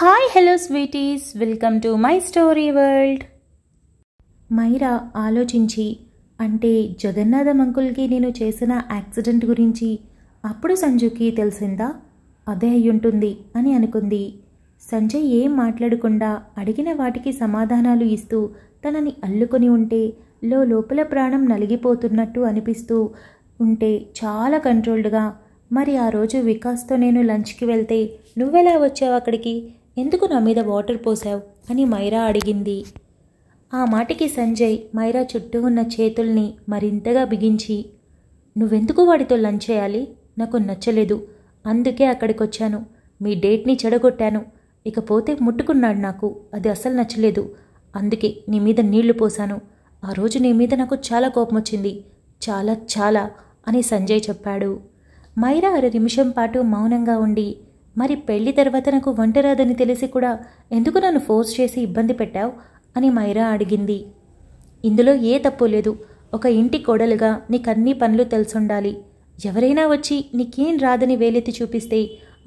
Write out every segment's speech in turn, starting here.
hi hello sweeties welcome to my story world Myra ఆలోచించి అంటే జగన్నాథం అంకుల్కి నేను చేసిన యాక్సిడెంట్ గురించి అప్పుడు సంజుకి తెలిసిందా అదే అయ్యుంటుంది అని అనుకుంది సంజయ్ ఏం మాట్లాడకుండా అడిగిన వాటికి సమాధానాలు ఇస్తూ తనని అల్లుకొని ఉంటే లో లోపల ప్రాణం నలిగిపోతున్నట్టు అనిపిస్తూ ఉంటే చాలా కంట్రోల్డ్గా మరి ఆ రోజు వికాస్తో నేను లంచ్కి వెళ్తే నువ్వెలా వచ్చావు అక్కడికి ఎందుకు నా మీద వాటర్ పోసావు అని మైరా అడిగింది ఆ మాటకి సంజయ్ మైరా చుట్టూ ఉన్న చేతుల్ని మరింతగా బిగించి నువ్వెందుకు వాడితో లంచ్ చేయాలి నాకు నచ్చలేదు అందుకే అక్కడికి వచ్చాను మీ డేట్ని చెడగొట్టాను ఇకపోతే ముట్టుకున్నాడు నాకు అది అసలు నచ్చలేదు అందుకే నీ మీద నీళ్లు పోశాను ఆ రోజు నీ మీద నాకు చాలా కోపం వచ్చింది చాలా చాలా అని సంజయ్ చెప్పాడు మైరా అర నిమిషం పాటు మౌనంగా ఉండి మరి పెళ్లి తర్వాత నాకు వంట రాదని తెలిసి కూడా ఎందుకు నన్ను ఫోర్స్ చేసి ఇబ్బంది పెట్టావు అని మైరా అడిగింది ఇందులో ఏ తప్పు లేదు ఒక ఇంటి కోడలుగా నీకన్నీ పనులు తెలుసుండాలి ఎవరైనా వచ్చి నీకేం రాదని వేలెత్తి చూపిస్తే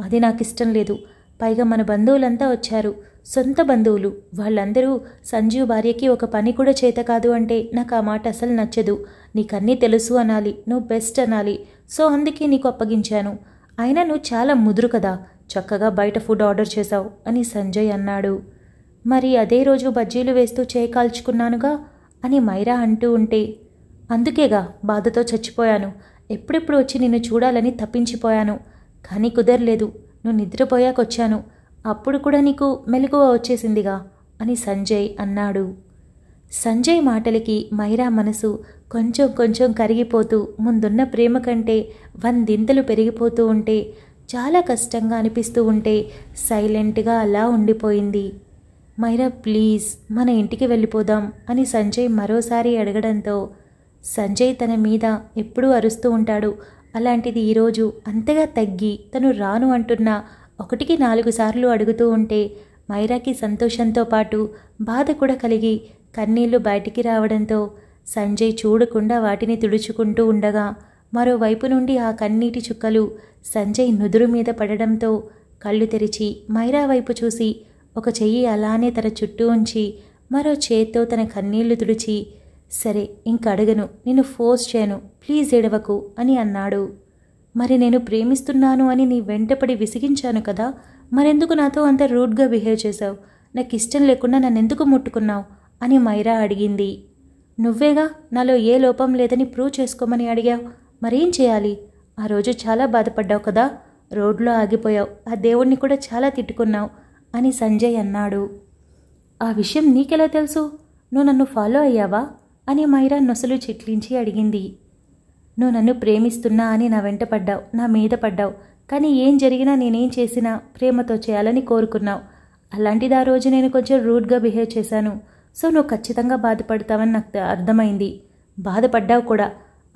అది నాకు ఇష్టం లేదు పైగా మన బంధువులంతా వచ్చారు సొంత బంధువులు వాళ్ళందరూ సంజీవ్ భార్యకి ఒక పని కూడా చేత కాదు అంటే నాకు ఆ మాట అసలు నచ్చదు నీకన్నీ తెలుసు అనాలి నువ్వు బెస్ట్ అనాలి సో అందుకే నీకు అప్పగించాను అయినా నువ్వు చాలా ముదురు కదా చక్కగా బయట ఫుడ్ ఆర్డర్ చేశావు అని సంజయ్ అన్నాడు మరి అదే రోజు బజ్జీలు వేస్తూ చేయకాల్చుకున్నానుగా అని మైరా అంటూ ఉంటే అందుకేగా బాధతో చచ్చిపోయాను ఎప్పుడెప్పుడు వచ్చి నిన్ను చూడాలని తప్పించిపోయాను కానీ కుదరలేదు నువ్వు నిద్రపోయాకొచ్చాను అప్పుడు కూడా నీకు మెలకువ వచ్చేసిందిగా అని సంజయ్ అన్నాడు సంజయ్ మాటలకి మైరా మనసు కొంచెం కొంచెం కరిగిపోతూ ముందున్న ప్రేమ కంటే వందింతలు పెరిగిపోతూ ఉంటే చాలా కష్టంగా అనిపిస్తూ ఉంటే సైలెంట్గా అలా ఉండిపోయింది మైరా ప్లీజ్ మన ఇంటికి వెళ్ళిపోదాం అని సంజయ్ మరోసారి అడగడంతో సంజయ్ తన మీద ఎప్పుడూ అరుస్తూ ఉంటాడు అలాంటిది ఈరోజు అంతగా తగ్గి తను రాను అంటున్న ఒకటికి నాలుగు సార్లు అడుగుతూ ఉంటే మైరాకి సంతోషంతో పాటు బాధ కూడా కలిగి కన్నీళ్లు బయటికి రావడంతో సంజయ్ చూడకుండా వాటిని తుడుచుకుంటూ ఉండగా మరోవైపు నుండి ఆ కన్నీటి చుక్కలు సంజయ్ నుదురు మీద పడడంతో కళ్ళు తెరిచి మైరా వైపు చూసి ఒక చెయ్యి అలానే తన చుట్టూ ఉంచి మరో చేత్తో తన కన్నీళ్లు తుడిచి సరే ఇంకడగను నిన్ను ఫోర్స్ చేయను ప్లీజ్ ఏడవకు అని అన్నాడు మరి నేను ప్రేమిస్తున్నాను అని నీ వెంటపడి విసిగించాను కదా మరెందుకు నాతో అంత రూడ్గా బిహేవ్ చేశావు నాకు ఇష్టం లేకుండా నన్నెందుకు ముట్టుకున్నావు అని మైరా అడిగింది నువ్వేగా నాలో ఏ లోపం లేదని ప్రూవ్ చేసుకోమని అడిగావు మరేం చేయాలి ఆ రోజు చాలా బాధపడ్డావు కదా రోడ్లో ఆగిపోయావు ఆ దేవుణ్ణి కూడా చాలా తిట్టుకున్నావు అని సంజయ్ అన్నాడు ఆ విషయం నీకెలా తెలుసు నువ్వు నన్ను ఫాలో అయ్యావా అని మైరా నొసలు చిట్లించి అడిగింది నువ్వు నన్ను ప్రేమిస్తున్నా అని నా వెంట పడ్డావు నా మీద పడ్డావు కానీ ఏం జరిగినా నేనేం చేసినా ప్రేమతో చేయాలని కోరుకున్నావు అలాంటిది ఆ రోజు నేను కొంచెం రూడ్గా బిహేవ్ చేశాను సో నువ్వు ఖచ్చితంగా బాధపడతావని నాకు అర్థమైంది బాధపడ్డావు కూడా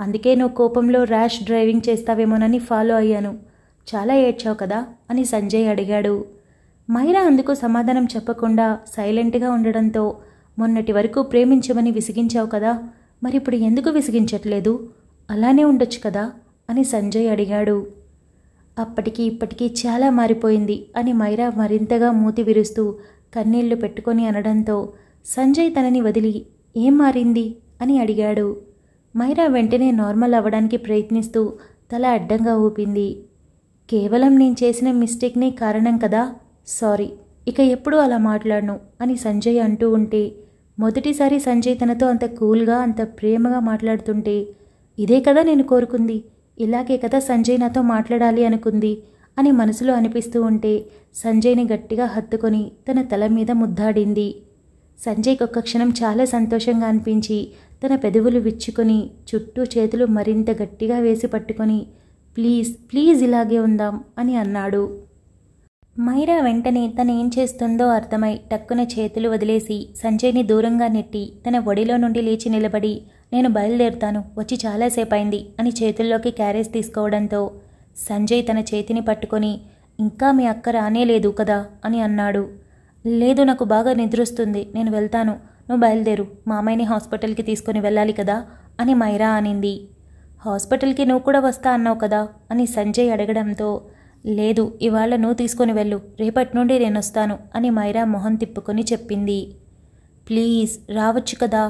అందుకే నువ్వు కోపంలో ర్యాష్ డ్రైవింగ్ చేస్తావేమోనని ఫాలో అయ్యాను చాలా ఏడ్చావు కదా అని సంజయ్ అడిగాడు మైరా అందుకు సమాధానం చెప్పకుండా సైలెంట్గా ఉండడంతో మొన్నటి వరకు ప్రేమించమని విసిగించావు కదా మరి ఇప్పుడు ఎందుకు విసిగించట్లేదు అలానే ఉండొచ్చు కదా అని సంజయ్ అడిగాడు అప్పటికి ఇప్పటికీ చాలా మారిపోయింది అని మైరా మరింతగా మూతి విరుస్తూ కన్నీళ్లు పెట్టుకొని అనడంతో సంజయ్ తనని వదిలి ఏం మారింది అని అడిగాడు మైరా వెంటనే నార్మల్ అవ్వడానికి ప్రయత్నిస్తూ తల అడ్డంగా ఊపింది కేవలం నేను చేసిన మిస్టేక్నే కారణం కదా సారీ ఇక ఎప్పుడూ అలా మాట్లాడను అని సంజయ్ అంటూ ఉంటే మొదటిసారి సంజయ్ తనతో అంత కూల్గా అంత ప్రేమగా మాట్లాడుతుంటే ఇదే కదా నేను కోరుకుంది ఇలాగే కదా సంజయ్ నాతో మాట్లాడాలి అనుకుంది అని మనసులో అనిపిస్తూ ఉంటే సంజయ్ని గట్టిగా హత్తుకొని తన తల మీద ముద్దాడింది సంజయ్కి ఒక్క క్షణం చాలా సంతోషంగా అనిపించి తన పెదవులు విచ్చుకొని చుట్టూ చేతులు మరింత గట్టిగా వేసి పట్టుకొని ప్లీజ్ ప్లీజ్ ఇలాగే ఉందాం అని అన్నాడు మైరా వెంటనే తను ఏం చేస్తుందో అర్థమై టక్కున చేతులు వదిలేసి సంజయ్ని దూరంగా నెట్టి తన ఒడిలో నుండి లేచి నిలబడి నేను బయలుదేరుతాను వచ్చి చాలాసేపు అయింది అని చేతుల్లోకి క్యారేజ్ తీసుకోవడంతో సంజయ్ తన చేతిని పట్టుకొని ఇంకా మీ అక్క రానేలేదు కదా అని అన్నాడు లేదు నాకు బాగా నిద్రొస్తుంది నేను వెళ్తాను నువ్వు బయలుదేరు మామయ్యని హాస్పిటల్కి తీసుకుని వెళ్ళాలి కదా అని మైరా అనింది హాస్పిటల్కి నువ్వు కూడా వస్తా అన్నావు కదా అని సంజయ్ అడగడంతో లేదు ఇవాళ నువ్వు తీసుకుని వెళ్ళు రేపటి నుండి నేను వస్తాను అని మైరా మొహం తిప్పుకొని చెప్పింది ప్లీజ్ రావచ్చు కదా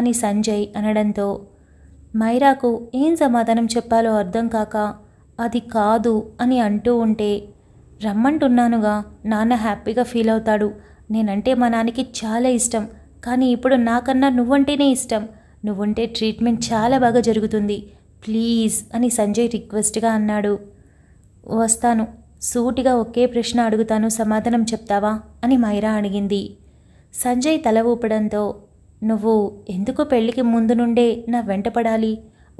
అని సంజయ్ అనడంతో మైరాకు ఏం సమాధానం చెప్పాలో అర్థం కాక అది కాదు అని అంటూ ఉంటే రమ్మంటున్నానుగా నాన్న హ్యాపీగా ఫీల్ అవుతాడు నేనంటే మా నాన్నకి చాలా ఇష్టం కానీ ఇప్పుడు నాకన్నా నువ్వంటేనే ఇష్టం నువ్వుంటే ట్రీట్మెంట్ చాలా బాగా జరుగుతుంది ప్లీజ్ అని సంజయ్ రిక్వెస్ట్గా అన్నాడు వస్తాను సూటిగా ఒకే ప్రశ్న అడుగుతాను సమాధానం చెప్తావా అని మైరా అడిగింది సంజయ్ తల ఊపడంతో నువ్వు ఎందుకు పెళ్లికి ముందు నుండే నా వెంటపడాలి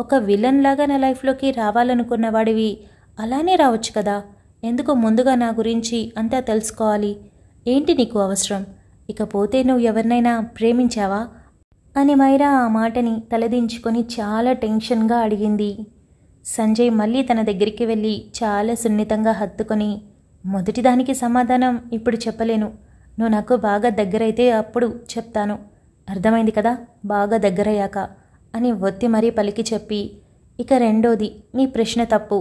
ఒక విలన్ లాగా నా లైఫ్లోకి రావాలనుకున్నవాడివి అలానే రావచ్చు కదా ఎందుకు ముందుగా నా గురించి అంతా తెలుసుకోవాలి ఏంటి నీకు అవసరం ఇకపోతే నువ్వు ఎవరినైనా ప్రేమించావా అని మైరా ఆ మాటని తలదించుకొని చాలా టెన్షన్గా అడిగింది సంజయ్ మళ్ళీ తన దగ్గరికి వెళ్ళి చాలా సున్నితంగా హత్తుకొని మొదటిదానికి సమాధానం ఇప్పుడు చెప్పలేను నువ్వు నాకు బాగా దగ్గరైతే అప్పుడు చెప్తాను అర్థమైంది కదా బాగా దగ్గరయ్యాక అని ఒత్తి మరీ పలికి చెప్పి ఇక రెండోది నీ ప్రశ్న తప్పు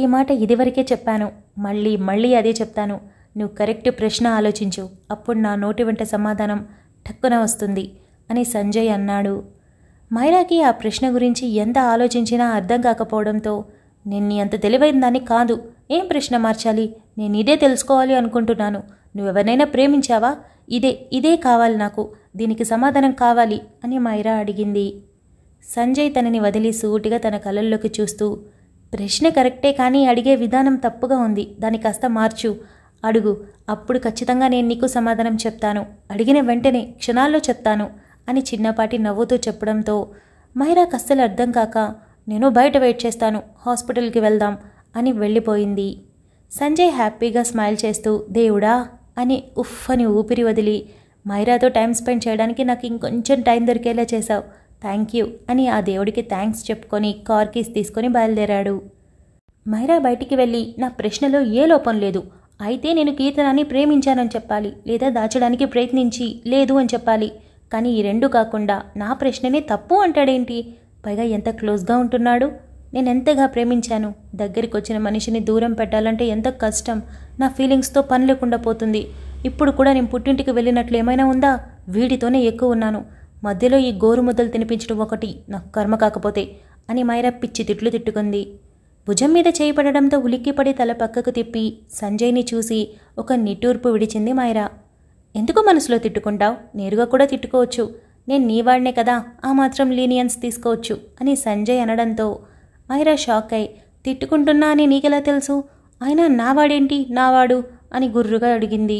ఈ మాట ఇదివరకే చెప్పాను మళ్ళీ మళ్ళీ అదే చెప్తాను నువ్వు కరెక్ట్ ప్రశ్న ఆలోచించు అప్పుడు నా నోటి వెంట సమాధానం టక్కున వస్తుంది అని సంజయ్ అన్నాడు మైరాకి ఆ ప్రశ్న గురించి ఎంత ఆలోచించినా అర్థం కాకపోవడంతో నేను నీ అంత తెలివైన దాన్ని కాదు ఏం ప్రశ్న మార్చాలి నేను ఇదే తెలుసుకోవాలి అనుకుంటున్నాను నువ్వెవరినైనా ప్రేమించావా ఇదే ఇదే కావాలి నాకు దీనికి సమాధానం కావాలి అని మైరా అడిగింది సంజయ్ తనని వదిలి సూటిగా తన కళ్ళల్లోకి చూస్తూ ప్రశ్న కరెక్టే కానీ అడిగే విధానం తప్పుగా ఉంది దాన్ని కాస్త మార్చు అడుగు అప్పుడు ఖచ్చితంగా నేను నీకు సమాధానం చెప్తాను అడిగిన వెంటనే క్షణాల్లో చెప్తాను అని చిన్నపాటి నవ్వుతూ చెప్పడంతో మైరా అస్సలు అర్థం కాక నేను బయట వెయిట్ చేస్తాను హాస్పిటల్కి వెళ్దాం అని వెళ్ళిపోయింది సంజయ్ హ్యాపీగా స్మైల్ చేస్తూ దేవుడా అని ఉఫ్ అని ఊపిరి వదిలి మైరాతో టైం స్పెండ్ చేయడానికి నాకు ఇంకొంచెం టైం దొరికేలా చేశావు థ్యాంక్ యూ అని ఆ దేవుడికి థ్యాంక్స్ చెప్పుకొని కార్ కీస్ తీసుకొని బయలుదేరాడు మైరా బయటికి వెళ్ళి నా ప్రశ్నలో ఏ లోపం లేదు అయితే నేను కీర్తనాన్ని ప్రేమించానని చెప్పాలి లేదా దాచడానికి ప్రయత్నించి లేదు అని చెప్పాలి కానీ ఈ రెండు కాకుండా నా ప్రశ్ననే తప్పు అంటాడేంటి పైగా ఎంత క్లోజ్గా ఉంటున్నాడు నేను ఎంతగా ప్రేమించాను దగ్గరికి వచ్చిన మనిషిని దూరం పెట్టాలంటే ఎంత కష్టం నా ఫీలింగ్స్తో పని లేకుండా పోతుంది ఇప్పుడు కూడా నేను పుట్టింటికి వెళ్ళినట్లు ఏమైనా ఉందా వీడితోనే ఎక్కువ ఉన్నాను మధ్యలో ఈ గోరు ముద్దలు తినిపించడం ఒకటి నాకు కర్మ కాకపోతే అని మైరా పిచ్చి తిట్లు తిట్టుకుంది భుజం మీద చేయబడడంతో ఉలిక్కిపడి తల పక్కకు తిప్పి సంజయ్ని చూసి ఒక నిట్టూర్పు విడిచింది మైరా ఎందుకు మనసులో తిట్టుకుంటావు నేరుగా కూడా తిట్టుకోవచ్చు నేను నీవాడినే కదా ఆ మాత్రం లీనియన్స్ తీసుకోవచ్చు అని సంజయ్ అనడంతో మైరా షాక్ అయి తిట్టుకుంటున్నా అని నీకెలా తెలుసు అయినా నావాడేంటి నావాడు అని గుర్రుగా అడిగింది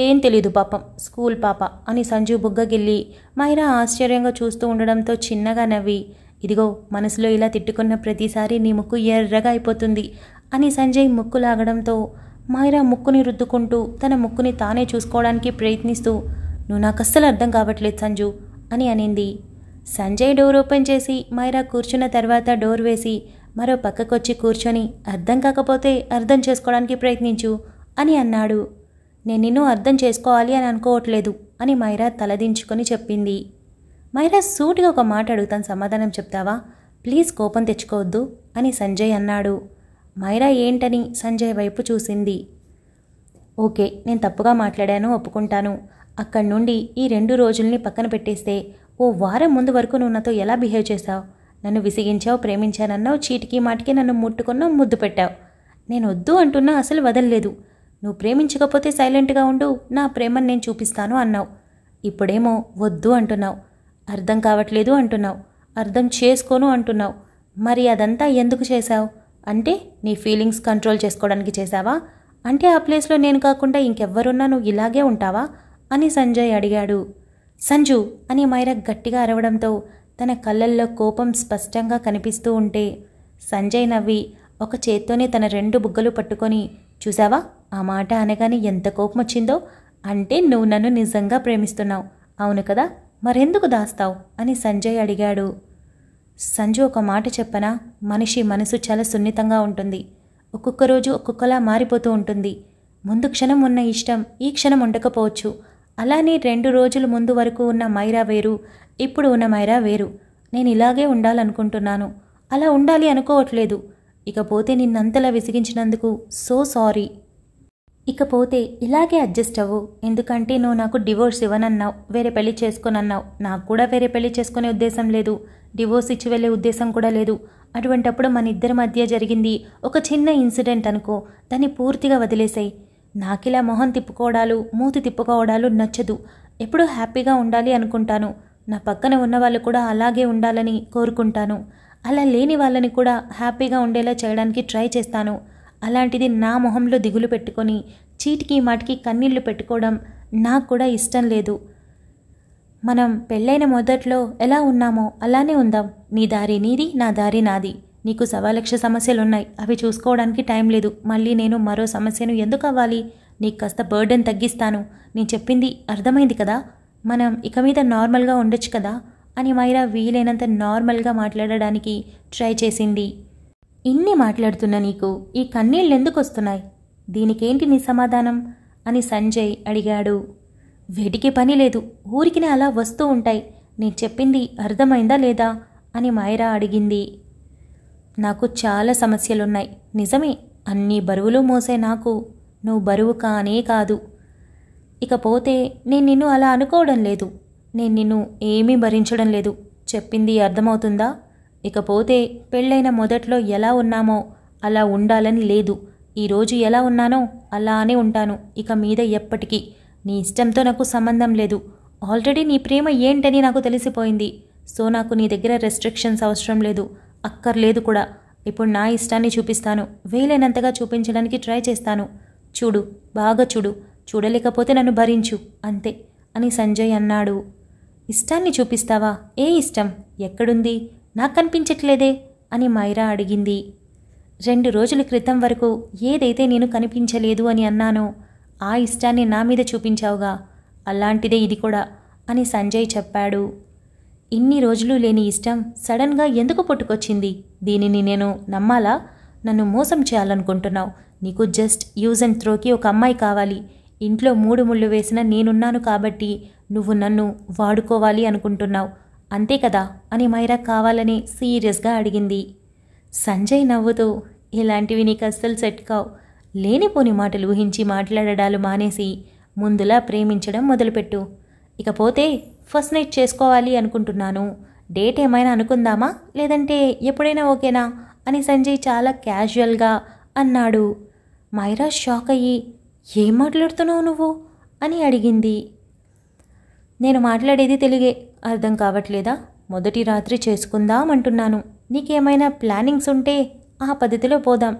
ఏం తెలీదు పాపం స్కూల్ పాప అని సంజీవ్ బుగ్గగిల్లి మైరా ఆశ్చర్యంగా చూస్తూ ఉండడంతో చిన్నగా నవ్వి ఇదిగో మనసులో ఇలా తిట్టుకున్న ప్రతిసారి నీ ముక్కు ఎర్రగా అయిపోతుంది అని సంజయ్ ముక్కు లాగడంతో మైరా ముక్కుని రుద్దుకుంటూ తన ముక్కుని తానే చూసుకోవడానికి ప్రయత్నిస్తూ నువ్వు నాకు అస్సలు అర్థం కావట్లేదు సంజు అని అనింది సంజయ్ డోర్ ఓపెన్ చేసి మైరా కూర్చున్న తర్వాత డోర్ వేసి మరో పక్కకొచ్చి కూర్చొని అర్థం కాకపోతే అర్థం చేసుకోవడానికి ప్రయత్నించు అని అన్నాడు నేను నిన్ను అర్థం చేసుకోవాలి అని అనుకోవట్లేదు అని మైరా తలదించుకొని చెప్పింది మైరా సూటిగా ఒక మాట అడుగుతాను సమాధానం చెప్తావా ప్లీజ్ కోపం తెచ్చుకోవద్దు అని సంజయ్ అన్నాడు మైరా ఏంటని సంజయ్ వైపు చూసింది ఓకే నేను తప్పుగా మాట్లాడాను ఒప్పుకుంటాను అక్కడి నుండి ఈ రెండు రోజుల్ని పక్కన పెట్టేస్తే ఓ వారం ముందు వరకు నువ్వు నాతో ఎలా బిహేవ్ చేశావు నన్ను విసిగించావు ప్రేమించానన్నావు చీటికి మాటికి నన్ను ముట్టుకున్నావు ముద్దు పెట్టావు నేను వద్దు అంటున్నా అసలు వదలలేదు నువ్వు ప్రేమించకపోతే సైలెంట్గా ఉండు నా ప్రేమను నేను చూపిస్తాను అన్నావు ఇప్పుడేమో వద్దు అంటున్నావు అర్థం కావట్లేదు అంటున్నావు అర్థం చేసుకోను అంటున్నావు మరి అదంతా ఎందుకు చేశావు అంటే నీ ఫీలింగ్స్ కంట్రోల్ చేసుకోవడానికి చేశావా అంటే ఆ ప్లేస్లో నేను కాకుండా ఇంకెవ్వరున్నా నువ్వు ఇలాగే ఉంటావా అని సంజయ్ అడిగాడు సంజు అని మైర గట్టిగా అరవడంతో తన కళ్ళల్లో కోపం స్పష్టంగా కనిపిస్తూ ఉంటే సంజయ్ నవ్వి ఒక చేత్తోనే తన రెండు బుగ్గలు పట్టుకొని చూసావా ఆ మాట అనగానే ఎంత కోపం వచ్చిందో అంటే నువ్వు నన్ను నిజంగా ప్రేమిస్తున్నావు అవును కదా మరెందుకు దాస్తావు అని సంజయ్ అడిగాడు సంజు ఒక మాట చెప్పనా మనిషి మనసు చాలా సున్నితంగా ఉంటుంది ఒక్కొక్క రోజు ఒక్కొక్కలా మారిపోతూ ఉంటుంది ముందు క్షణం ఉన్న ఇష్టం ఈ క్షణం ఉండకపోవచ్చు అలానే రెండు రోజుల ముందు వరకు ఉన్న మైరా వేరు ఇప్పుడు ఉన్న మైరా వేరు నేను ఇలాగే ఉండాలనుకుంటున్నాను అలా ఉండాలి అనుకోవట్లేదు ఇకపోతే నిన్నంతలా విసిగించినందుకు సో సారీ ఇకపోతే ఇలాగే అడ్జస్ట్ అవ్వు ఎందుకంటే నువ్వు నాకు డివోర్స్ ఇవ్వనన్నావు వేరే పెళ్లి చేసుకోనన్నావు నాకు కూడా వేరే పెళ్లి చేసుకునే ఉద్దేశం లేదు డివోర్స్ ఇచ్చి వెళ్ళే ఉద్దేశం కూడా లేదు అటువంటప్పుడు మన ఇద్దరి మధ్య జరిగింది ఒక చిన్న ఇన్సిడెంట్ అనుకో దాన్ని పూర్తిగా వదిలేసాయి నాకిలా మొహం తిప్పుకోవడాలు మూతి తిప్పుకోవడాలు నచ్చదు ఎప్పుడూ హ్యాపీగా ఉండాలి అనుకుంటాను నా పక్కన ఉన్నవాళ్ళు కూడా అలాగే ఉండాలని కోరుకుంటాను అలా లేని వాళ్ళని కూడా హ్యాపీగా ఉండేలా చేయడానికి ట్రై చేస్తాను అలాంటిది నా మొహంలో దిగులు పెట్టుకొని చీటికి మాటికి కన్నీళ్లు పెట్టుకోవడం నాకు కూడా ఇష్టం లేదు మనం పెళ్ళైన మొదట్లో ఎలా ఉన్నామో అలానే ఉందాం నీ దారి నీది నా దారి నాది నీకు సవాలక్ష ఉన్నాయి అవి చూసుకోవడానికి టైం లేదు మళ్ళీ నేను మరో సమస్యను ఎందుకు అవ్వాలి నీకు కాస్త బర్డెన్ తగ్గిస్తాను నేను చెప్పింది అర్థమైంది కదా మనం ఇక మీద నార్మల్గా ఉండొచ్చు కదా అని మైరా వీలైనంత నార్మల్గా మాట్లాడడానికి ట్రై చేసింది ఇన్ని మాట్లాడుతున్న నీకు ఈ కన్నీళ్ళు ఎందుకు వస్తున్నాయి దీనికేంటి నీ సమాధానం అని సంజయ్ అడిగాడు వేటికి పని లేదు ఊరికినే అలా వస్తూ ఉంటాయి నేను చెప్పింది అర్థమైందా లేదా అని మైరా అడిగింది నాకు చాలా సమస్యలున్నాయి నిజమే అన్ని బరువులు మోసే నాకు నువ్వు బరువు కానే కాదు ఇకపోతే నేను నిన్ను అలా అనుకోవడం లేదు నేను నిన్ను ఏమీ భరించడం లేదు చెప్పింది అర్థమవుతుందా ఇకపోతే పెళ్ళైన మొదట్లో ఎలా ఉన్నామో అలా ఉండాలని లేదు ఈరోజు ఎలా ఉన్నానో అలానే ఉంటాను ఇక మీద ఎప్పటికీ నీ ఇష్టంతో నాకు సంబంధం లేదు ఆల్రెడీ నీ ప్రేమ ఏంటని నాకు తెలిసిపోయింది సో నాకు నీ దగ్గర రెస్ట్రిక్షన్స్ అవసరం లేదు అక్కర్లేదు కూడా ఇప్పుడు నా ఇష్టాన్ని చూపిస్తాను వీలైనంతగా చూపించడానికి ట్రై చేస్తాను చూడు బాగా చూడు చూడలేకపోతే నన్ను భరించు అంతే అని సంజయ్ అన్నాడు ఇష్టాన్ని చూపిస్తావా ఏ ఇష్టం ఎక్కడుంది నాకు కనిపించట్లేదే అని మైరా అడిగింది రెండు రోజుల క్రితం వరకు ఏదైతే నేను కనిపించలేదు అని అన్నానో ఆ ఇష్టాన్ని నా మీద చూపించావుగా అలాంటిదే ఇది కూడా అని సంజయ్ చెప్పాడు ఇన్ని రోజులు లేని ఇష్టం సడన్గా ఎందుకు పుట్టుకొచ్చింది దీనిని నేను నమ్మాలా నన్ను మోసం చేయాలనుకుంటున్నావు నీకు జస్ట్ యూజ్ అండ్ త్రోకి ఒక అమ్మాయి కావాలి ఇంట్లో మూడు ముళ్ళు వేసిన నేనున్నాను కాబట్టి నువ్వు నన్ను వాడుకోవాలి అనుకుంటున్నావు అంతే కదా అని మైరా కావాలని సీరియస్గా అడిగింది సంజయ్ నవ్వుతూ ఇలాంటివి నీకు అస్సలు సెట్ కావు లేనిపోని మాటలు ఊహించి మాట్లాడడాలు మానేసి ముందులా ప్రేమించడం మొదలుపెట్టు ఇకపోతే ఫస్ట్ నైట్ చేసుకోవాలి అనుకుంటున్నాను డేట్ ఏమైనా అనుకుందామా లేదంటే ఎప్పుడైనా ఓకేనా అని సంజయ్ చాలా క్యాజువల్గా అన్నాడు మైరా షాక్ అయ్యి ఏం మాట్లాడుతున్నావు నువ్వు అని అడిగింది నేను మాట్లాడేది తెలుగే అర్థం కావట్లేదా మొదటి రాత్రి చేసుకుందాం అంటున్నాను నీకేమైనా ప్లానింగ్స్ ఉంటే ఆ పద్ధతిలో పోదాం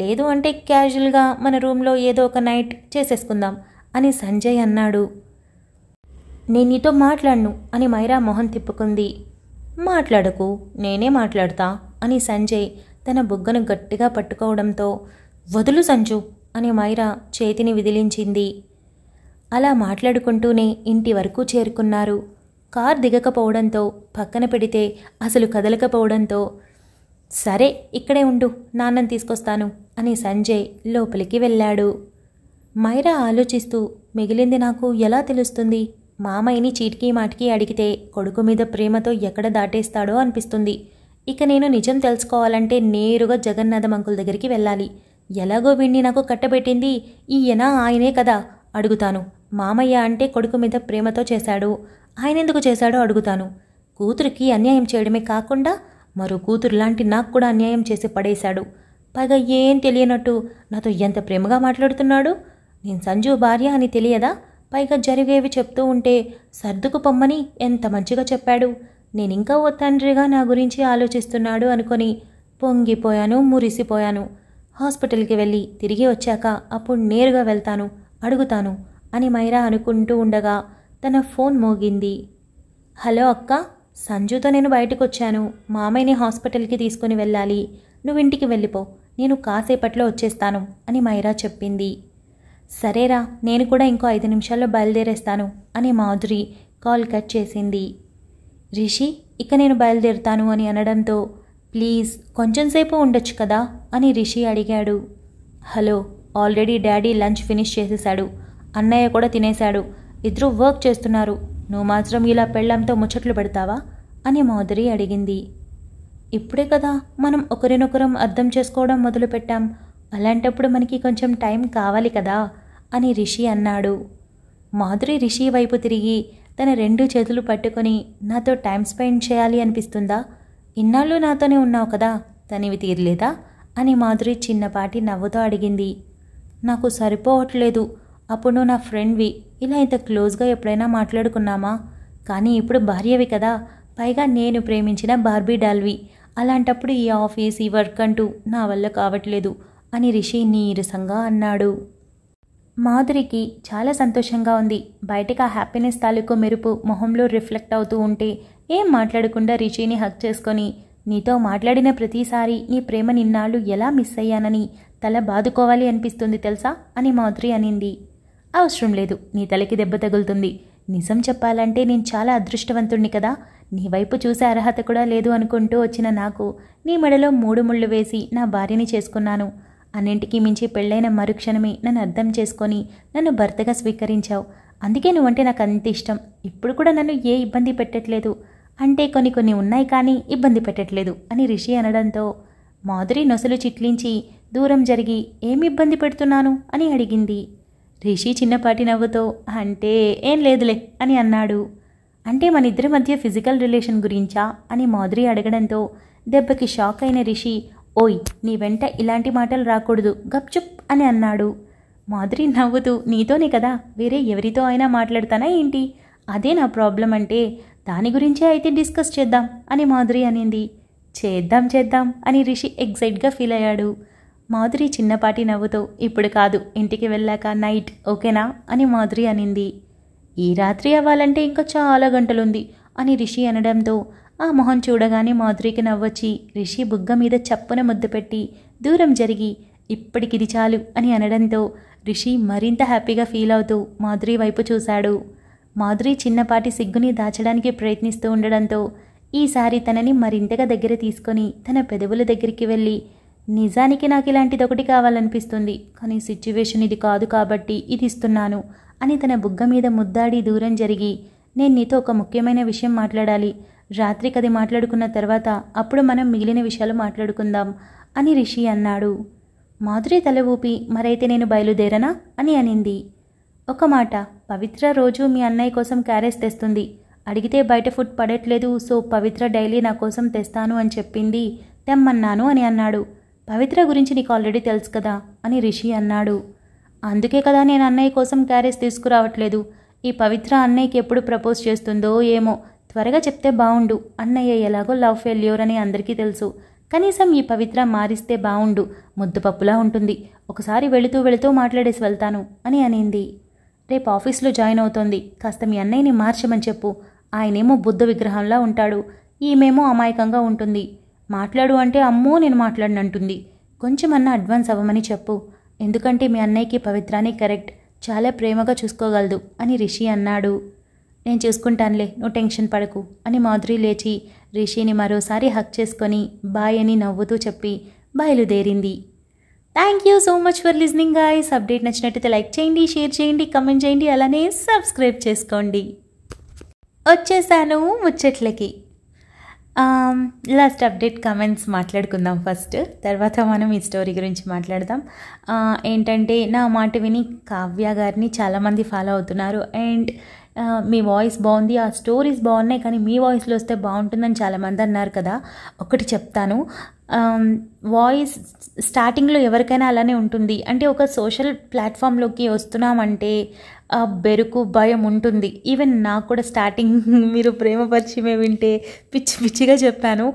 లేదు అంటే క్యాజువల్గా మన రూమ్లో ఏదో ఒక నైట్ చేసేసుకుందాం అని సంజయ్ అన్నాడు నేను నీతో మాట్లాడను అని మైరా మొహం తిప్పుకుంది మాట్లాడకు నేనే మాట్లాడతా అని సంజయ్ తన బుగ్గను గట్టిగా పట్టుకోవడంతో వదులు సంజు అని మైరా చేతిని విదిలించింది అలా మాట్లాడుకుంటూనే ఇంటి వరకు చేరుకున్నారు కార్ దిగకపోవడంతో పక్కన పెడితే అసలు కదలకపోవడంతో సరే ఇక్కడే ఉండు నాన్నని తీసుకొస్తాను అని సంజయ్ లోపలికి వెళ్ళాడు మైరా ఆలోచిస్తూ మిగిలింది నాకు ఎలా తెలుస్తుంది మామయ్యని చీటికీ మాటికి అడిగితే కొడుకు మీద ప్రేమతో ఎక్కడ దాటేస్తాడో అనిపిస్తుంది ఇక నేను నిజం తెలుసుకోవాలంటే నేరుగా జగన్నాథ మంకుల దగ్గరికి వెళ్ళాలి ఎలాగో వీణ్ణి నాకు కట్టబెట్టింది ఈయన ఆయనే కదా అడుగుతాను మామయ్య అంటే కొడుకు మీద ప్రేమతో చేశాడు ఆయన ఎందుకు చేశాడో అడుగుతాను కూతురికి అన్యాయం చేయడమే కాకుండా మరో కూతురు లాంటి నాకు కూడా అన్యాయం చేసి పడేశాడు పైగా ఏం తెలియనట్టు నాతో ఎంత ప్రేమగా మాట్లాడుతున్నాడు నేను సంజు భార్య అని తెలియదా పైగా జరిగేవి చెప్తూ ఉంటే సర్దుకు పొమ్మని ఎంత మంచిగా చెప్పాడు నేను ఇంకా ఓ తండ్రిగా నా గురించి ఆలోచిస్తున్నాడు అనుకొని పొంగిపోయాను మురిసిపోయాను హాస్పిటల్కి వెళ్ళి తిరిగి వచ్చాక అప్పుడు నేరుగా వెళ్తాను అడుగుతాను అని మైరా అనుకుంటూ ఉండగా తన ఫోన్ మోగింది హలో అక్క సంజుతో నేను బయటకు వచ్చాను మామయ్యని హాస్పిటల్కి తీసుకుని వెళ్ళాలి నువ్వు ఇంటికి వెళ్ళిపో నేను కాసేపట్లో వచ్చేస్తాను అని మైరా చెప్పింది సరేరా నేను కూడా ఇంకో ఐదు నిమిషాల్లో బయలుదేరేస్తాను అని మాధురి కాల్ కట్ చేసింది రిషి ఇక నేను బయలుదేరుతాను అని అనడంతో ప్లీజ్ కొంచెంసేపు ఉండొచ్చు కదా అని రిషి అడిగాడు hello already daddy lunch finish చేసేశాడు అన్నయ్య కూడా తినేశాడు ఇద్దరూ వర్క్ చేస్తున్నారు నువ్వు మాత్రం ఇలా పెళ్ళంతో ముచ్చట్లు పెడతావా అని మాధురి అడిగింది ఇప్పుడే కదా మనం ఒకరినొకరం అర్థం చేసుకోవడం మొదలుపెట్టాం అలాంటప్పుడు మనకి కొంచెం టైం కావాలి కదా అని రిషి అన్నాడు మాధురి రిషి వైపు తిరిగి తన రెండు చేతులు పట్టుకొని నాతో టైం స్పెండ్ చేయాలి అనిపిస్తుందా ఇన్నాళ్ళు నాతోనే ఉన్నావు కదా తనివి తీరలేదా అని మాధురి చిన్నపాటి నవ్వుతో అడిగింది నాకు సరిపోవట్లేదు అప్పుడు నా ఫ్రెండ్వి ఇలా ఇంత క్లోజ్గా ఎప్పుడైనా మాట్లాడుకున్నామా కానీ ఇప్పుడు భార్యవి కదా పైగా నేను ప్రేమించిన బార్బీ డాల్వి అలాంటప్పుడు ఈ ఆఫీస్ ఈ వర్క్ అంటూ నా వల్ల కావట్లేదు అని రిషి నీరసంగా అన్నాడు మాధురికి చాలా సంతోషంగా ఉంది బయటకు ఆ హ్యాపీనెస్ తాలూకు మెరుపు మొహంలో రిఫ్లెక్ట్ అవుతూ ఉంటే ఏం మాట్లాడకుండా రిషిని హక్ చేసుకొని నీతో మాట్లాడిన ప్రతిసారి నీ ప్రేమ నిన్నాళ్ళు ఎలా మిస్ అయ్యానని తల బాదుకోవాలి అనిపిస్తుంది తెలుసా అని మాధురి అనింది అవసరం లేదు నీ తలకి దెబ్బ తగులుతుంది నిజం చెప్పాలంటే నేను చాలా అదృష్టవంతుణ్ణి కదా నీ వైపు చూసే అర్హత కూడా లేదు అనుకుంటూ వచ్చిన నాకు నీ మెడలో మూడు ముళ్ళు వేసి నా భార్యని చేసుకున్నాను అన్నింటికీ మించి పెళ్ళైన మరుక్షణమే నన్ను అర్థం చేసుకొని నన్ను భర్తగా స్వీకరించావు అందుకే నువ్వంటే నాకు అంత ఇష్టం ఇప్పుడు కూడా నన్ను ఏ ఇబ్బంది పెట్టట్లేదు అంటే కొన్ని కొన్ని ఉన్నాయి కానీ ఇబ్బంది పెట్టట్లేదు అని రిషి అనడంతో మాధురి నొసలు చిట్లించి దూరం జరిగి ఏమి ఇబ్బంది పెడుతున్నాను అని అడిగింది రిషి చిన్నపాటి నవ్వుతో అంటే ఏం లేదులే అని అన్నాడు అంటే మన ఇద్దరి మధ్య ఫిజికల్ రిలేషన్ గురించా అని మాధురి అడగడంతో దెబ్బకి షాక్ అయిన రిషి ఓయ్ నీ వెంట ఇలాంటి మాటలు రాకూడదు గప్చుప్ అని అన్నాడు మాధురి నవ్వుతూ నీతోనే కదా వేరే ఎవరితో అయినా మాట్లాడతానా ఏంటి అదే నా ప్రాబ్లం అంటే దాని గురించే అయితే డిస్కస్ చేద్దాం అని మాధురి అనింది చేద్దాం చేద్దాం అని రిషి ఎగ్జైట్గా ఫీల్ అయ్యాడు మాధురి చిన్నపాటి నవ్వుతో ఇప్పుడు కాదు ఇంటికి వెళ్ళాక నైట్ ఓకేనా అని మాధురి అనింది ఈ రాత్రి అవ్వాలంటే ఇంకా చాలా గంటలుంది అని రిషి అనడంతో ఆ మొహం చూడగానే మాధురికి నవ్వొచ్చి రిషి బుగ్గ మీద చప్పున ముద్దు పెట్టి దూరం జరిగి ఇప్పటికిది చాలు అని అనడంతో రిషి మరింత హ్యాపీగా ఫీల్ అవుతూ మాధురి వైపు చూశాడు మాధురి చిన్నపాటి సిగ్గుని దాచడానికి ప్రయత్నిస్తూ ఉండడంతో ఈసారి తనని మరింతగా దగ్గర తీసుకొని తన పెదవుల దగ్గరికి వెళ్ళి నిజానికి నాకు ఇలాంటిది ఒకటి కావాలనిపిస్తుంది కానీ సిచ్యువేషన్ ఇది కాదు కాబట్టి ఇది ఇస్తున్నాను అని తన బుగ్గ మీద ముద్దాడి దూరం జరిగి నేను నీతో ఒక ముఖ్యమైన విషయం మాట్లాడాలి రాత్రికి అది మాట్లాడుకున్న తర్వాత అప్పుడు మనం మిగిలిన విషయాలు మాట్లాడుకుందాం అని రిషి అన్నాడు మాధురి తల ఊపి మరైతే నేను బయలుదేరనా అని అనింది ఒక మాట పవిత్ర రోజు మీ అన్నయ్య కోసం క్యారేజ్ తెస్తుంది అడిగితే బయట ఫుడ్ పడట్లేదు సో పవిత్ర డైలీ నా కోసం తెస్తాను అని చెప్పింది తెమ్మన్నాను అని అన్నాడు పవిత్ర గురించి నీకు ఆల్రెడీ తెలుసు కదా అని రిషి అన్నాడు అందుకే కదా నేను అన్నయ్య కోసం క్యారేజ్ తీసుకురావట్లేదు ఈ పవిత్ర అన్నయ్యకి ఎప్పుడు ప్రపోజ్ చేస్తుందో ఏమో త్వరగా చెప్తే బావుండు అన్నయ్య ఎలాగో లవ్ ఫెయిల్యూర్ అని అందరికీ తెలుసు కనీసం ఈ పవిత్ర మారిస్తే బావుండు ముద్దుపప్పులా ఉంటుంది ఒకసారి వెళుతూ వెళుతూ మాట్లాడేసి వెళ్తాను అని అనింది రేపు ఆఫీస్లో జాయిన్ అవుతోంది కాస్త మీ అన్నయ్యని మార్చమని చెప్పు ఆయనేమో బుద్ధ విగ్రహంలా ఉంటాడు ఈమెమో అమాయకంగా ఉంటుంది మాట్లాడు అంటే అమ్మో నేను మాట్లాడినంటుంది కొంచెమన్నా అడ్వాన్స్ అవ్వమని చెప్పు ఎందుకంటే మీ అన్నయ్యకి పవిత్రాని కరెక్ట్ చాలా ప్రేమగా చూసుకోగలదు అని రిషి అన్నాడు నేను చూసుకుంటానులే నువ్వు టెన్షన్ పడకు అని మాధురి లేచి రిషిని మరోసారి హక్ చేసుకొని బాయ్ అని నవ్వుతూ చెప్పి బయలుదేరింది thank you so much for listening guys update నచ్చినట్టయితే లైక్ చేయండి షేర్ చేయండి కమెంట్ చేయండి అలానే సబ్స్క్రైబ్ చేసుకోండి వచ్చేసాను ముచ్చట్లకి లాస్ట్ అప్డేట్ కమెంట్స్ మాట్లాడుకుందాం ఫస్ట్ తర్వాత మనం ఈ స్టోరీ గురించి మాట్లాడదాం uh, ఏంటంటే నా మాట విని కావ్య గారిని చాలామంది ఫాలో అవుతున్నారు అండ్ uh, మీ వాయిస్ బాగుంది ఆ స్టోరీస్ బాగున్నాయి కానీ మీ వాయిస్లో వస్తే బాగుంటుందని చాలామంది అన్నారు కదా ఒకటి చెప్తాను వాయిస్ um, స్టార్టింగ్లో ఎవరికైనా అలానే ఉంటుంది అంటే ఒక సోషల్ ప్లాట్ఫామ్లోకి వస్తున్నామంటే ఆ బెరుకు భయం ఉంటుంది ఈవెన్ నాకు కూడా స్టార్టింగ్ మీరు ప్రేమ పరిచయమే వింటే పిచ్చి పిచ్చిగా చెప్పాను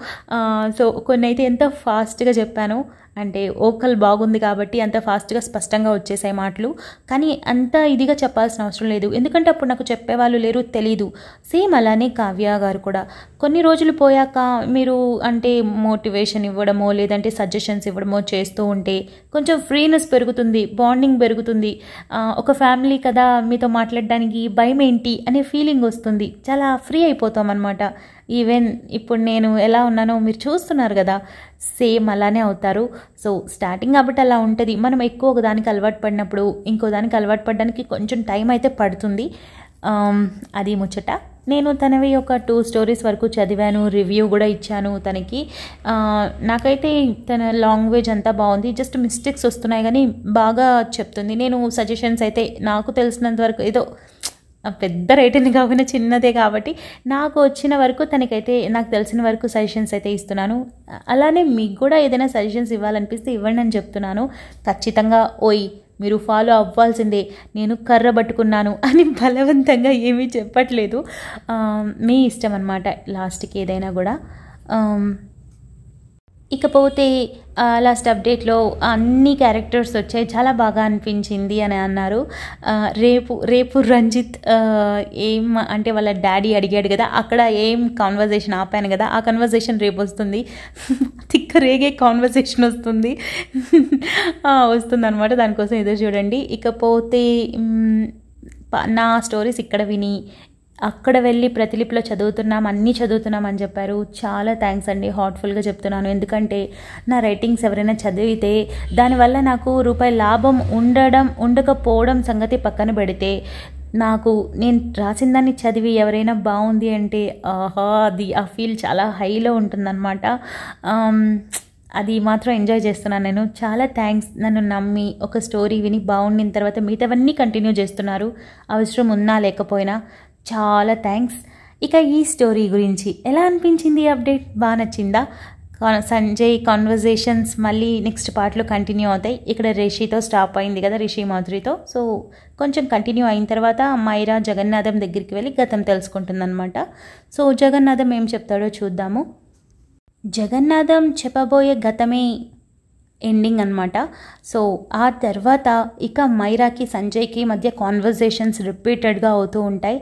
సో కొన్ని అయితే ఎంత ఫాస్ట్గా చెప్పాను అంటే ఓకల్ బాగుంది కాబట్టి అంత ఫాస్ట్గా స్పష్టంగా వచ్చేసాయి మాటలు కానీ అంత ఇదిగా చెప్పాల్సిన అవసరం లేదు ఎందుకంటే అప్పుడు నాకు చెప్పేవాళ్ళు లేరు తెలీదు సేమ్ అలానే కావ్య గారు కూడా కొన్ని రోజులు పోయాక మీరు అంటే మోటివేషన్ ఇవ్వడమో లేదంటే సజెషన్స్ ఇవ్వడమో చేస్తూ ఉంటే కొంచెం ఫ్రీనెస్ పెరుగుతుంది బాండింగ్ పెరుగుతుంది ఒక ఫ్యామిలీ కదా మీతో మాట్లాడడానికి భయం ఏంటి అనే ఫీలింగ్ వస్తుంది చాలా ఫ్రీ అయిపోతాం అనమాట ఈవెన్ ఇప్పుడు నేను ఎలా ఉన్నానో మీరు చూస్తున్నారు కదా సేమ్ అలానే అవుతారు సో స్టార్టింగ్ కాబట్టి అలా ఉంటుంది మనం ఎక్కువ ఒకదానికి అలవాటు పడినప్పుడు ఇంకో దానికి అలవాటు పడడానికి కొంచెం టైం అయితే పడుతుంది um, అది ముచ్చట నేను తనవి ఒక టూ స్టోరీస్ వరకు చదివాను రివ్యూ కూడా ఇచ్చాను తనకి uh, నాకైతే తన లాంగ్వేజ్ అంతా బాగుంది జస్ట్ మిస్టేక్స్ వస్తున్నాయి కానీ బాగా చెప్తుంది నేను సజెషన్స్ అయితే నాకు తెలిసినంత వరకు ఏదో పెద్ద రైటింగ్ కాకుండా చిన్నదే కాబట్టి నాకు వచ్చిన వరకు తనకైతే నాకు తెలిసిన వరకు సజెషన్స్ అయితే ఇస్తున్నాను అలానే మీకు కూడా ఏదైనా సజెషన్స్ ఇవ్వాలనిపిస్తే ఇవ్వండి అని చెప్తున్నాను ఖచ్చితంగా ఓయ్ మీరు ఫాలో అవ్వాల్సిందే నేను కర్ర పట్టుకున్నాను అని బలవంతంగా ఏమీ చెప్పట్లేదు మీ ఇష్టం అనమాట లాస్ట్కి ఏదైనా కూడా ఇకపోతే లాస్ట్ అప్డేట్లో అన్ని క్యారెక్టర్స్ వచ్చాయి చాలా బాగా అనిపించింది అని అన్నారు రేపు రేపు రంజిత్ ఏం అంటే వాళ్ళ డాడీ అడిగాడు కదా అక్కడ ఏం కాన్వర్జేషన్ ఆపాను కదా ఆ కన్వర్జేషన్ రేపు వస్తుంది తిక్క రేగే కాన్వర్జేషన్ వస్తుంది వస్తుంది అనమాట దానికోసం ఎదురు చూడండి ఇకపోతే నా స్టోరీస్ ఇక్కడ విని అక్కడ వెళ్ళి ప్రతిలిపిలో చదువుతున్నాం అన్నీ చదువుతున్నాం అని చెప్పారు చాలా థ్యాంక్స్ అండి హార్ట్ఫుల్గా చెప్తున్నాను ఎందుకంటే నా రైటింగ్స్ ఎవరైనా చదివితే దానివల్ల నాకు రూపాయి లాభం ఉండడం ఉండకపోవడం సంగతి పక్కన పెడితే నాకు నేను రాసిన దాన్ని చదివి ఎవరైనా బాగుంది అంటే ఆహా అది ఆ ఫీల్ చాలా హైలో ఉంటుందన్నమాట అది మాత్రం ఎంజాయ్ చేస్తున్నాను నేను చాలా థ్యాంక్స్ నన్ను నమ్మి ఒక స్టోరీ విని బాగుండిన తర్వాత మిగతావన్నీ కంటిన్యూ చేస్తున్నారు అవసరం ఉన్నా లేకపోయినా చాలా థ్యాంక్స్ ఇక ఈ స్టోరీ గురించి ఎలా అనిపించింది అప్డేట్ బాగా నచ్చిందా సంజయ్ కాన్వర్జేషన్స్ మళ్ళీ నెక్స్ట్ పార్ట్లో కంటిన్యూ అవుతాయి ఇక్కడ రిషితో స్టాప్ అయింది కదా రిషి మాధురితో సో కొంచెం కంటిన్యూ అయిన తర్వాత మైరా జగన్నాథం దగ్గరికి వెళ్ళి గతం తెలుసుకుంటుందన్నమాట సో జగన్నాథం ఏం చెప్తాడో చూద్దాము జగన్నాథం చెప్పబోయే గతమే ఎండింగ్ అనమాట సో ఆ తర్వాత ఇక మైరాకి సంజయ్కి మధ్య కాన్వర్జేషన్స్ రిపీటెడ్గా అవుతూ ఉంటాయి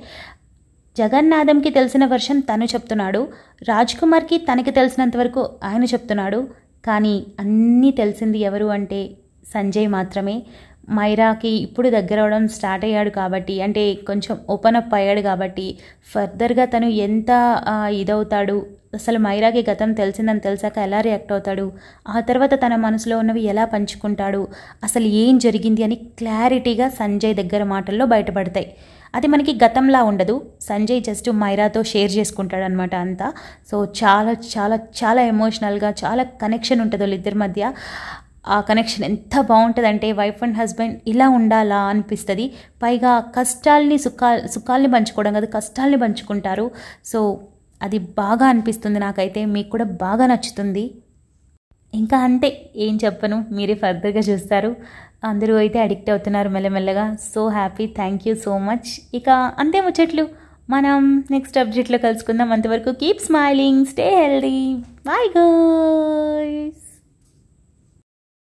జగన్నాథంకి తెలిసిన వర్షం తను చెప్తున్నాడు రాజ్ కుమార్కి తనకి తెలిసినంతవరకు ఆయన చెప్తున్నాడు కానీ అన్నీ తెలిసింది ఎవరు అంటే సంజయ్ మాత్రమే మైరాకి ఇప్పుడు దగ్గర అవడం స్టార్ట్ అయ్యాడు కాబట్టి అంటే కొంచెం ఓపెన్ అప్ అయ్యాడు కాబట్టి ఫర్దర్గా తను ఎంత ఇదవుతాడు అసలు మైరాకి గతం తెలిసిందని తెలిసాక ఎలా రియాక్ట్ అవుతాడు ఆ తర్వాత తన మనసులో ఉన్నవి ఎలా పంచుకుంటాడు అసలు ఏం జరిగింది అని క్లారిటీగా సంజయ్ దగ్గర మాటల్లో బయటపడతాయి అది మనకి గతంలా ఉండదు సంజయ్ జస్ట్ మైరాతో షేర్ చేసుకుంటాడనమాట అంతా సో చాలా చాలా చాలా ఎమోషనల్గా చాలా కనెక్షన్ ఉంటుంది వాళ్ళిద్దరి మధ్య ఆ కనెక్షన్ ఎంత బాగుంటుందంటే వైఫ్ అండ్ హస్బెండ్ ఇలా ఉండాలా అనిపిస్తుంది పైగా కష్టాల్ని సుఖా సుఖాల్ని పంచుకోవడం కాదు కష్టాల్ని పంచుకుంటారు సో అది బాగా అనిపిస్తుంది నాకైతే మీకు కూడా బాగా నచ్చుతుంది ఇంకా అంతే ఏం చెప్పను మీరే ఫర్దర్గా చూస్తారు అందరూ అయితే అడిక్ట్ అవుతున్నారు మెల్లమెల్లగా so happy thank you so much ఇక అంతే ముచ్చట్లు మనం నెక్స్ట్ అబ్జెక్ట్లో కలుసుకుందాం అంతవరకు keep smiling stay healthy bye girls